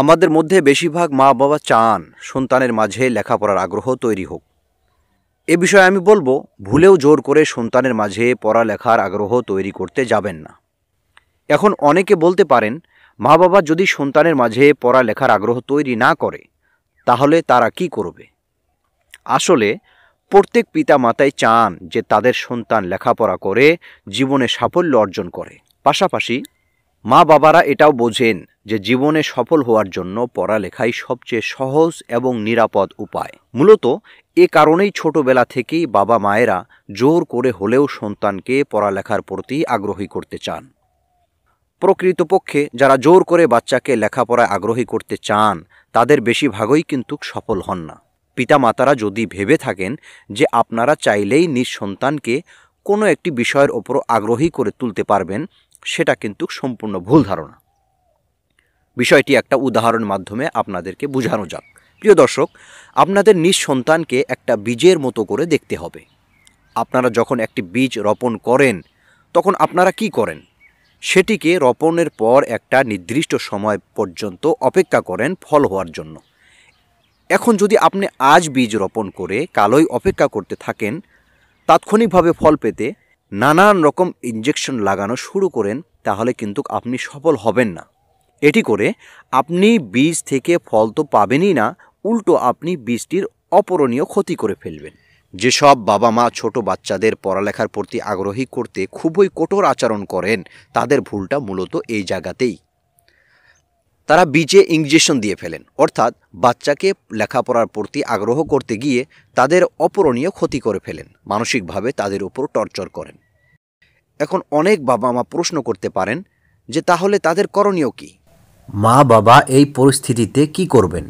আমাদের মধ্যে বেশিরভাগ মা বাবা চান সন্তানের মাঝে লেখাপড়ার আগ্রহ তৈরি হোক এ বিষয়ে আমি বলবো ভুলেও জোর করে সন্তানের মাঝে পড়ালেখার আগ্রহ তৈরি করতে যাবেন না এখন অনেকে বলতে পারেন মা বাবা যদি সন্তানের মাঝে পড়ালেখার আগ্রহ তৈরি না করে তাহলে তারা কি করবে আসলে প্রত্যেক পিতা মাতাই চান যে তাদের সন্তান লেখাপড়া করে জীবনে সাফল্য অর্জন করে পাশাপাশি মা বাবারা এটাও বোঝেন যে জীবনে সফল হওয়ার জন্য পড়ালেখাই সবচেয়ে সহজ এবং নিরাপদ উপায় মূলত এ কারণেই ছোটবেলা থেকেই বাবা মায়েরা জোর করে হলেও সন্তানকে পড়ালেখার প্রতি আগ্রহী করতে চান প্রকৃতপক্ষে যারা জোর করে বাচ্চাকে লেখাপড়ায় আগ্রহী করতে চান তাদের বেশিরভাগই কিন্তু সফল হন না পিতামাতারা যদি ভেবে থাকেন যে আপনারা চাইলেই নিজ সন্তানকে কোনো একটি বিষয়ের ওপর আগ্রহী করে তুলতে পারবেন সেটা কিন্তু সম্পূর্ণ ভুল ধারণা বিষয়টি একটা উদাহরণ মাধ্যমে আপনাদেরকে বোঝানো যাক প্রিয় দর্শক আপনাদের নিজ সন্তানকে একটা বীজের মতো করে দেখতে হবে আপনারা যখন একটি বীজ রোপণ করেন তখন আপনারা কি করেন সেটিকে রোপণের পর একটা নির্দিষ্ট সময় পর্যন্ত অপেক্ষা করেন ফল হওয়ার জন্য এখন যদি আপনি আজ বীজ রোপণ করে কালোই অপেক্ষা করতে থাকেন তাৎক্ষণিকভাবে ফল পেতে নানান রকম ইঞ্জেকশন লাগানো শুরু করেন তাহলে কিন্তু আপনি সফল হবেন না এটি করে আপনি বীজ থেকে ফল তো পাবেনই না উল্টো আপনি বীজটির অপরণীয় ক্ষতি করে ফেলবেন যেসব বাবা মা ছোট বাচ্চাদের পড়ালেখার প্রতি আগ্রহী করতে খুবই কঠোর আচরণ করেন তাদের ভুলটা মূলত এই জায়গাতেই তারা বীজে ইঞ্জেকশন দিয়ে ফেলেন অর্থাৎ বাচ্চাকে লেখাপড়ার প্রতি আগ্রহ করতে গিয়ে তাদের অপূরণীয় ক্ষতি করে ফেলেন মানসিকভাবে তাদের উপর টর্চর করেন এখন অনেক বাবা মা প্রশ্ন করতে পারেন যে তাহলে তাদের করণীয় কি মা বাবা এই পরিস্থিতিতে কি করবেন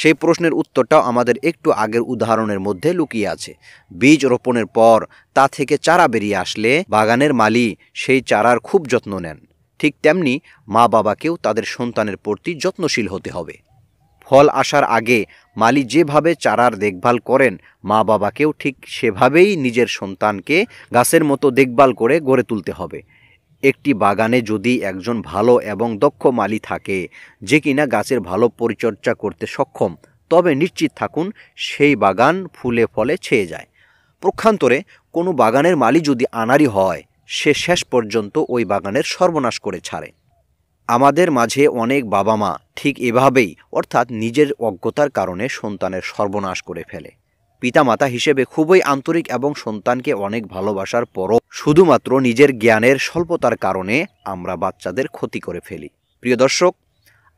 সেই প্রশ্নের উত্তরটাও আমাদের একটু আগের উদাহরণের মধ্যে লুকিয়ে আছে বীজ রোপণের পর তা থেকে চারা বেরিয়ে আসলে বাগানের মালি সেই চারার খুব যত্ন নেন ঠিক তেমনি মা বাবাকেও তাদের সন্তানের প্রতি যত্নশীল হতে হবে ফল আসার আগে মালি যেভাবে চারার দেখভাল করেন মা বাবাকেও ঠিক সেভাবেই নিজের সন্তানকে গাছের মতো দেখভাল করে গড়ে তুলতে হবে একটি বাগানে যদি একজন ভালো এবং দক্ষ মালি থাকে যে কিনা গাছের ভালো পরিচর্যা করতে সক্ষম তবে নিশ্চিত থাকুন সেই বাগান ফুলে ফলে ছেয়ে যায় প্রক্ষান্তরে কোনো বাগানের মালি যদি আনারি হয় সে শেষ পর্যন্ত ওই বাগানের সর্বনাশ করে ছাড়ে আমাদের মাঝে অনেক বাবা মা ঠিক এভাবেই অর্থাৎ নিজের অজ্ঞতার কারণে সন্তানের সর্বনাশ করে ফেলে পিতামাতা হিসেবে খুবই আন্তরিক এবং সন্তানকে অনেক ভালোবাসার পরও শুধুমাত্র নিজের জ্ঞানের স্বল্পতার কারণে আমরা বাচ্চাদের ক্ষতি করে ফেলি প্রিয় দর্শক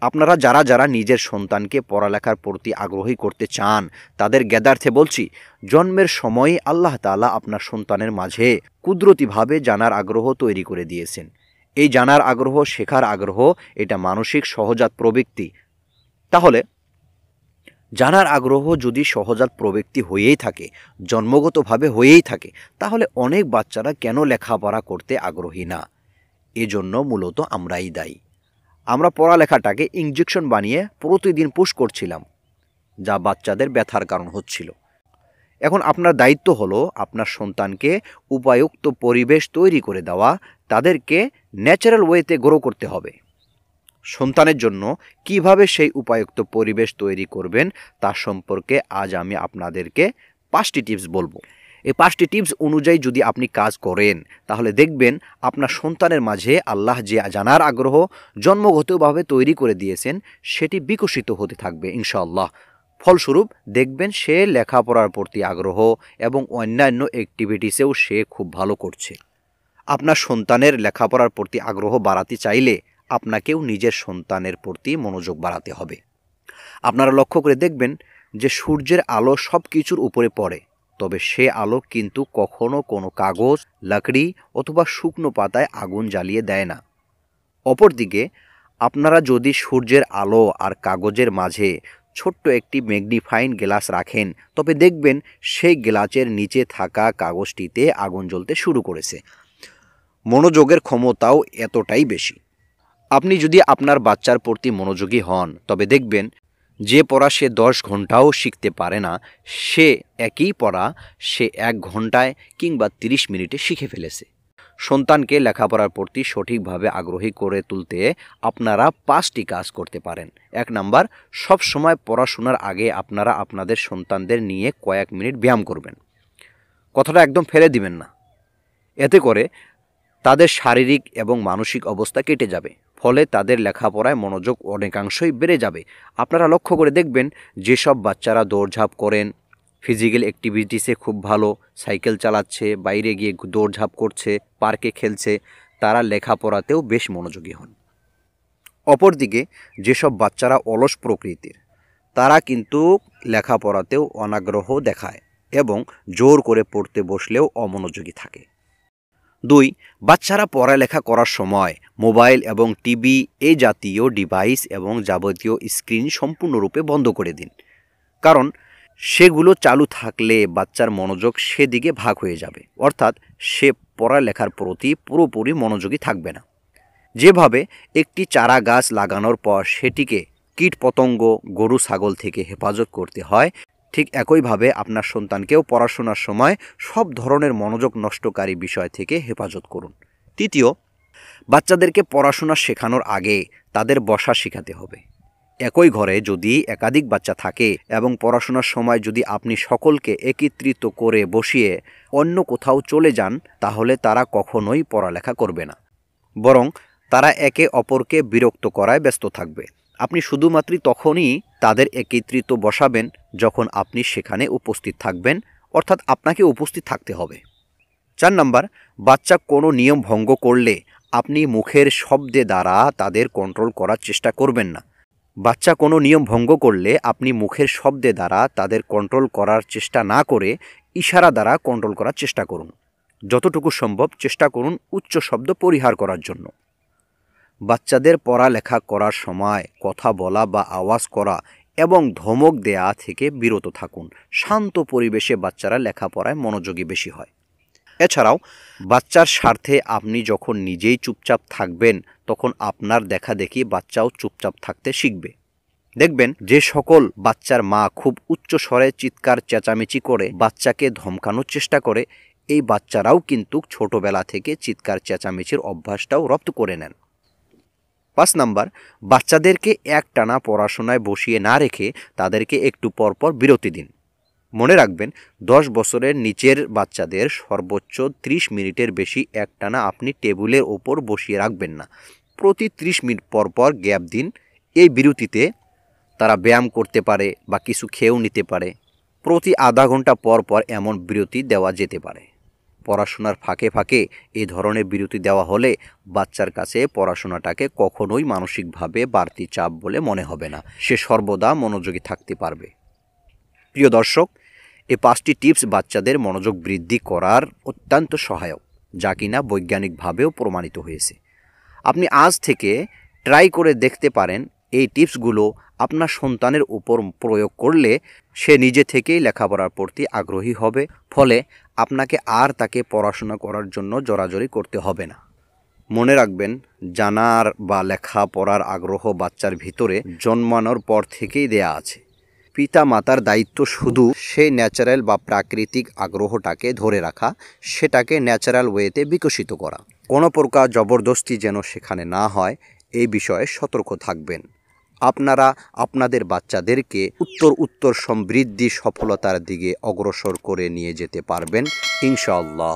আপনারা যারা যারা নিজের সন্তানকে পড়ালেখার প্রতি আগ্রহী করতে চান তাদের জ্ঞাতার্থে বলছি জন্মের সময়ে আল্লাহ তালা আপনার সন্তানের মাঝে কুদরতিভাবে জানার আগ্রহ তৈরি করে দিয়েছেন এই জানার আগ্রহ শেখার আগ্রহ এটা মানসিক সহজাত প্রবৃত্তি তাহলে জানার আগ্রহ যদি সহজাত প্রবৃত্তি হয়েই থাকে জন্মগতভাবে হয়েই থাকে তাহলে অনেক বাচ্চারা কেন লেখাপড়া করতে আগ্রহী না এজন্য মূলত আমরাই দায়ী আমরা পড়ালেখাটাকে ইঞ্জেকশন বানিয়ে প্রতিদিন পুশ করছিলাম যা বাচ্চাদের ব্যথার কারণ হচ্ছিল এখন আপনার দায়িত্ব হলো আপনার সন্তানকে উপায়ুক্ত পরিবেশ তৈরি করে দেওয়া তাদেরকে ন্যাচারাল ওয়েতে গ্রো করতে হবে সন্তানের জন্য কিভাবে সেই উপায়ুক্ত পরিবেশ তৈরি করবেন তা সম্পর্কে আজ আমি আপনাদেরকে পাঁচটি টিপস বলবো এই পাঁচটি টিপস অনুযায়ী যদি আপনি কাজ করেন তাহলে দেখবেন আপনার সন্তানের মাঝে আল্লাহ যে জানার আগ্রহ জন্মগতভাবে তৈরি করে দিয়েছেন সেটি বিকশিত হতে থাকবে ইনশাআল্লাহ ফলস্বরূপ দেখবেন সে লেখাপড়ার প্রতি আগ্রহ এবং অন্যান্য অ্যাক্টিভিটিসেও সে খুব ভালো করছে আপনার সন্তানের লেখাপড়ার প্রতি আগ্রহ বাড়াতে চাইলে আপনাকেও নিজের সন্তানের প্রতি মনোযোগ বাড়াতে হবে আপনারা লক্ষ্য করে দেখবেন যে সূর্যের আলো সব কিছুর উপরে পড়ে তবে সে আলো কিন্তু কখনো কোনো কাগজ লাকড়ি অথবা শুকনো পাতায় আগুন জ্বালিয়ে দেয় না অপরদিকে আপনারা যদি সূর্যের আলো আর কাগজের মাঝে ছোট্ট একটি ম্যাগনিফাইন গ্লাস রাখেন তবে দেখবেন সেই গ্লাসের নিচে থাকা কাগজটিতে আগুন জ্বলতে শুরু করেছে মনোযোগের ক্ষমতাও এতটাই বেশি আপনি যদি আপনার বাচ্চার প্রতি মনোযোগী হন তবে দেখবেন যে পড়া সে দশ ঘন্টাও শিখতে পারে না সে একই পড়া সে এক ঘন্টায় কিংবা ৩০ মিনিটে শিখে ফেলেছে সন্তানকে লেখাপড়ার প্রতি সঠিকভাবে আগ্রহী করে তুলতে আপনারা পাঁচটি কাজ করতে পারেন এক নাম্বার সব সময় পড়াশোনার আগে আপনারা আপনাদের সন্তানদের নিয়ে কয়েক মিনিট ব্যায়াম করবেন কথাটা একদম ফেলে দিবেন না এতে করে তাদের শারীরিক এবং মানসিক অবস্থা কেটে যাবে ফলে তাদের লেখাপড়ায় মনোযোগ অনেকাংশই বেড়ে যাবে আপনারা লক্ষ্য করে দেখবেন যেসব বাচ্চারা দৌড়ঝাঁপ করেন ফিজিক্যাল অ্যাক্টিভিটিসে খুব ভালো সাইকেল চালাচ্ছে বাইরে গিয়ে দৌড়ঝাঁপ করছে পার্কে খেলছে তারা লেখাপড়াতেও বেশ মনোযোগী হন অপরদিকে যেসব বাচ্চারা অলস প্রকৃতির তারা কিন্তু লেখাপড়াতেও অনাগ্রহ দেখায় এবং জোর করে পড়তে বসলেও অমনোযোগী থাকে দুই বাচ্চারা পড়ালেখা করার সময় মোবাইল এবং টিভি এ জাতীয় ডিভাইস এবং যাবতীয় স্ক্রিন সম্পূর্ণরূপে বন্ধ করে দিন কারণ সেগুলো চালু থাকলে বাচ্চার মনোযোগ সেদিকে ভাগ হয়ে যাবে অর্থাৎ সে পড়ালেখার প্রতি পুরোপুরি মনোযোগী থাকবে না যেভাবে একটি চারা গাছ লাগানোর পর সেটিকে কীটপতঙ্গ গরু ছাগল থেকে হেফাজত করতে হয় ঠিক একইভাবে আপনার সন্তানকেও পড়াশোনার সময় সব ধরনের মনোযোগ নষ্টকারী বিষয় থেকে হেফাজত করুন তৃতীয় বাচ্চাদেরকে পড়াশোনা শেখানোর আগে তাদের বসা শেখাতে হবে একই ঘরে যদি একাধিক বাচ্চা থাকে এবং পড়াশোনার সময় যদি আপনি সকলকে একত্রিত করে বসিয়ে অন্য কোথাও চলে যান তাহলে তারা কখনোই পড়ালেখা করবে না বরং তারা একে অপরকে বিরক্ত করায় ব্যস্ত থাকবে আপনি শুধুমাত্র তখনই তাদের একত্রিত বসাবেন যখন আপনি সেখানে উপস্থিত থাকবেন অর্থাৎ আপনাকে উপস্থিত থাকতে হবে চার নাম্বার বাচ্চা কোনো নিয়ম ভঙ্গ করলে আপনি মুখের শব্দে দ্বারা তাদের কন্ট্রোল করার চেষ্টা করবেন না বাচ্চা কোনো নিয়ম ভঙ্গ করলে আপনি মুখের শব্দে দ্বারা তাদের কন্ট্রোল করার চেষ্টা না করে ইশারা দ্বারা কন্ট্রোল করার চেষ্টা করুন যতটুকু সম্ভব চেষ্টা করুন উচ্চ শব্দ পরিহার করার জন্য বাচ্চাদের পড়ালেখা করার সময় কথা বলা বা আওয়াজ করা এবং ধমক দেয়া থেকে বিরত থাকুন শান্ত পরিবেশে বাচ্চারা লেখাপড়ায় মনোযোগী বেশি হয় এছাড়াও বাচ্চার স্বার্থে আপনি যখন নিজেই চুপচাপ থাকবেন তখন আপনার দেখা দেখি বাচ্চাও চুপচাপ থাকতে শিখবে দেখবেন যে সকল বাচ্চার মা খুব উচ্চ স্বরে চিৎকার চেঁচামেচি করে বাচ্চাকে ধমকানোর চেষ্টা করে এই বাচ্চারাও কিন্তু ছোটবেলা থেকে চিৎকার চেঁচামেচির অভ্যাসটাও রপ্ত করে নেন পাঁচ নাম্বার বাচ্চাদেরকে এক টানা পড়াশোনায় বসিয়ে না রেখে তাদেরকে একটু পরপর বিরতি দিন মনে রাখবেন দশ বছরের নিচের বাচ্চাদের সর্বোচ্চ ৩০ মিনিটের বেশি একটানা আপনি টেবিলের ওপর বসিয়ে রাখবেন না প্রতি ৩০ মিনিট পরপর গ্যাপ দিন এই বিরতিতে তারা ব্যায়াম করতে পারে বা কিছু খেয়েও নিতে পারে প্রতি আধা ঘন্টা পর পর এমন বিরতি দেওয়া যেতে পারে পড়াশোনার ফাঁকে ফাঁকে এ ধরনের বিরতি দেওয়া হলে বাচ্চার কাছে পড়াশোনাটাকে কখনোই মানসিকভাবে বাড়তি চাপ বলে মনে হবে না সে সর্বদা মনোযোগী থাকতে পারবে প্রিয় দর্শক এ পাঁচটি টিপস বাচ্চাদের মনোযোগ বৃদ্ধি করার অত্যন্ত সহায়ক যা কিনা বৈজ্ঞানিকভাবেও প্রমাণিত হয়েছে আপনি আজ থেকে ট্রাই করে দেখতে পারেন এই টিপসগুলো আপনার সন্তানের উপর প্রয়োগ করলে সে নিজে থেকেই লেখাপড়ার প্রতি আগ্রহী হবে ফলে আপনাকে আর তাকে পড়াশোনা করার জন্য জোরাজরি করতে হবে না মনে রাখবেন জানার বা লেখা পড়ার আগ্রহ বাচ্চার ভিতরে জন্মানোর পর থেকেই দেয়া আছে পিতা মাতার দায়িত্ব শুধু সেই ন্যাচারাল বা প্রাকৃতিক আগ্রহটাকে ধরে রাখা সেটাকে ন্যাচারাল ওয়েতে বিকশিত করা কোনো প্রকার জবরদস্তি যেন সেখানে না হয় এই বিষয়ে সতর্ক থাকবেন আপনারা আপনাদের বাচ্চাদেরকে উত্তর উত্তর সমৃদ্ধি সফলতার দিকে অগ্রসর করে নিয়ে যেতে পারবেন ইনশাআল্লাহ